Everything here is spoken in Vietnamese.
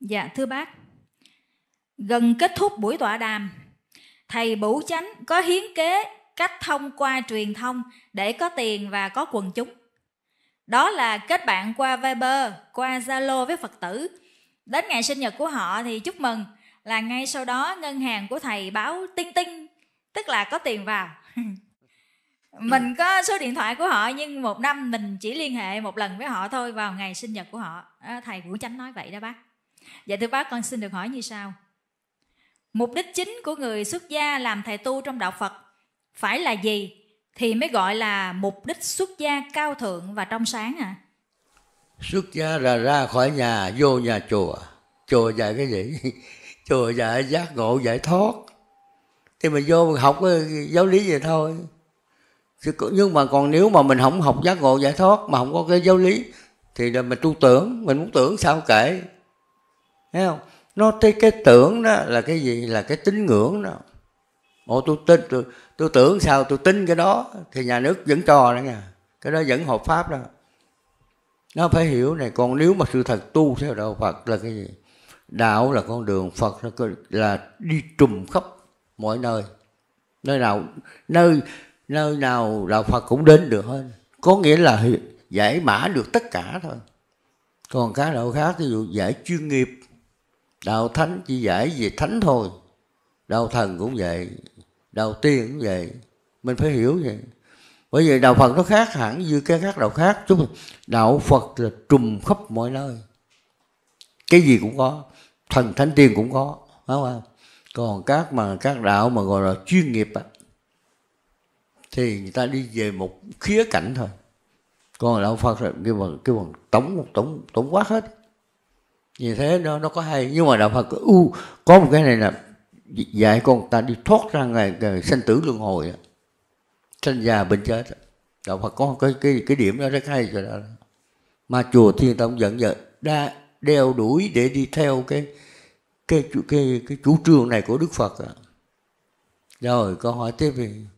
Dạ thưa bác, gần kết thúc buổi tọa đàm, thầy Bửu Chánh có hiến kế cách thông qua truyền thông để có tiền và có quần chúng. Đó là kết bạn qua Viber, qua Zalo với Phật tử. Đến ngày sinh nhật của họ thì chúc mừng là ngay sau đó ngân hàng của thầy báo tinh tinh, tức là có tiền vào. mình có số điện thoại của họ nhưng một năm mình chỉ liên hệ một lần với họ thôi vào ngày sinh nhật của họ. Ờ, thầy Vũ Chánh nói vậy đó bác. Dạ thưa bác con xin được hỏi như sau. Mục đích chính của người xuất gia làm thầy tu trong đạo Phật phải là gì thì mới gọi là mục đích xuất gia cao thượng và trong sáng à? Xuất gia là ra khỏi nhà vô nhà chùa. Chùa dạy cái gì? chùa dạy giác ngộ giải thoát. Thì mình vô mình học cái giáo lý vậy thôi. Nhưng mà còn nếu mà mình không học giác ngộ giải thoát mà không có cái giáo lý thì là mình tu tưởng, mình muốn tưởng sao kệ, thấy không nó cái cái tưởng đó là cái gì là cái tín ngưỡng đó ồ tôi tin tôi, tôi tưởng sao tôi tin cái đó thì nhà nước vẫn cho đó nha cái đó vẫn hợp pháp đó nó phải hiểu này còn nếu mà sự thật tu theo đạo phật là cái gì đạo là con đường phật là, là đi trùm khắp mọi nơi nơi nào nơi nơi nào đạo phật cũng đến được hết có nghĩa là giải mã được tất cả thôi còn cái đạo khác ví dụ giải chuyên nghiệp đạo thánh chỉ giải về thánh thôi đạo thần cũng vậy đạo tiên cũng vậy mình phải hiểu vậy bởi vì đạo phật nó khác hẳn như cái khác đạo khác chúng đạo phật là trùm khắp mọi nơi cái gì cũng có thần thánh tiên cũng có phải không còn các mà các đạo mà gọi là chuyên nghiệp á, thì người ta đi về một khía cạnh thôi còn đạo phật là kêu bằng kêu bằng tổng tổng tổng quát hết như thế nó nó có hay nhưng mà đạo Phật u có một cái này là dạy con ta đi thoát ra ngày, ngày sanh tử luân hồi sanh già bệnh chết đạo Phật có cái cái cái điểm đó rất hay rồi đó mà chùa Thiên Tông dẫn dạy đa đeo đuổi để đi theo cái cái cái cái, cái chủ trương này của Đức Phật rồi câu hỏi tiếp đi